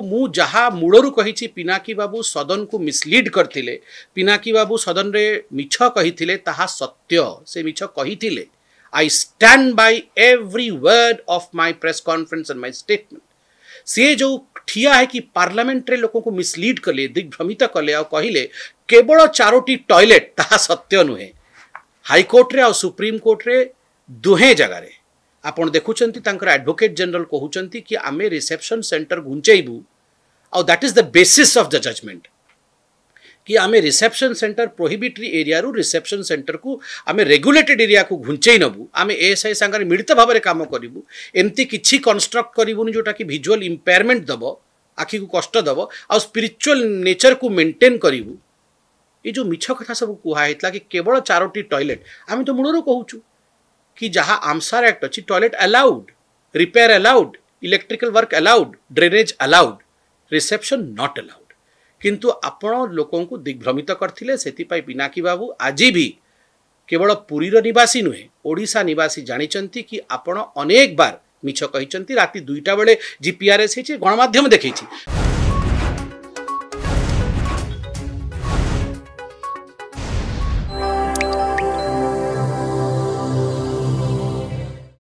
ମୁଁ ଯାହା ମୂଳରୁ କହିଛି ପିନାକୀ ବାବୁ ସଦନକୁ ମିସଲିଡ୍ କରିଥିଲେ ପିନାକୀ ବାବୁ ସଦନରେ ମିଛ କହିଥିଲେ ତାହା ସତ୍ୟ ସେ ମିଛ କହିଥିଲେ I stand by every word of my press conference and my statement ସିଏ ଯେଉଁ ଠିଆ ହେଇକି ପାର୍ଲାମେଣ୍ଟରେ ଲୋକଙ୍କୁ ମିସଲିଡ୍ କଲେ ଦିଗ୍ଭ୍ରମିତ କଲେ ଆଉ କହିଲେ କେବଳ ଚାରୋଟି ଟଏଲେଟ୍ ତାହା ସତ୍ୟ ନୁହେଁ ହାଇକୋର୍ଟରେ ଆଉ ସୁପ୍ରିମକୋର୍ଟରେ ଦୁହେଁ ଜାଗାରେ ଆପଣ ଦେଖୁଛନ୍ତି ତାଙ୍କର ଆଡ଼ଭୋକେଟ୍ ଜେନେରାଲ୍ କହୁଛନ୍ତି କି ଆମେ ରିସେପ୍ସନ୍ ସେଣ୍ଟର ଘୁଞ୍ଚେଇବୁ ଆଉ that is the basis of the judgement କି ଆମେ ରିସେପ୍ସନ୍ ସେଣ୍ଟର ପ୍ରୋହିବିଟ୍ରି ଏରିଆରୁ ରିସେପ୍ସନ୍ ସେଣ୍ଟରକୁ ଆମେ ରେଗୁଲେଟେଡ୍ ଏରିଆକୁ ଘୁଞ୍ଚେଇ ନେବୁ ଆମେ ଏଏସ୍ଆଇ ସାଙ୍ଗରେ ମିଳିତ ଭାବରେ କାମ କରିବୁ ଏମିତି କିଛି କନଷ୍ଟ୍ରକ୍ଟ କରିବୁନି ଯେଉଁଟାକି ଭିଜୁଆଲ୍ ଇମ୍ପେୟାରମେଣ୍ଟ ଦେବ ଆଖିକୁ କଷ୍ଟ ଦେବ ଆଉ ସ୍ପିରିଚୁଆଲ୍ ନେଚର୍କୁ ମେଣ୍ଟେନ୍ କରିବୁ ଏ ଯେଉଁ ମିଛ କଥା ସବୁ କୁହାହେଇଥିଲା କି କେବଳ ଚାରୋଟି ଟଏଲେଟ୍ ଆମେ ତ ମୂଳରୁ କହୁଛୁ कि जहां आमसार एक्ट अच्छी toilet allowed repair allowed electrical work allowed drainage allowed reception not allowed କିନ୍ତୁ ଆପଣ ଲୋକଙ୍କୁ ଦିଗ୍ଭ୍ରମିତ କରିଥିଲେ ସେଥିପାଇଁ ପିନାକୀ ବାବୁ ଆଜି ବି କେବଳ ପୁରୀର ନିବାସୀ ନୁହେଁ ଓଡ଼ିଶା ନିବାସୀ ଜାଣିଛନ୍ତି କି ଆପଣ ଅନେକ ବାର ମିଛ କହିଛନ୍ତି ରାତି ଦୁଇଟା ବେଳେ ଜିପିଆର୍ଏସ୍ ହେଇଛି ଗଣମାଧ୍ୟମ ଦେଖେଇଛି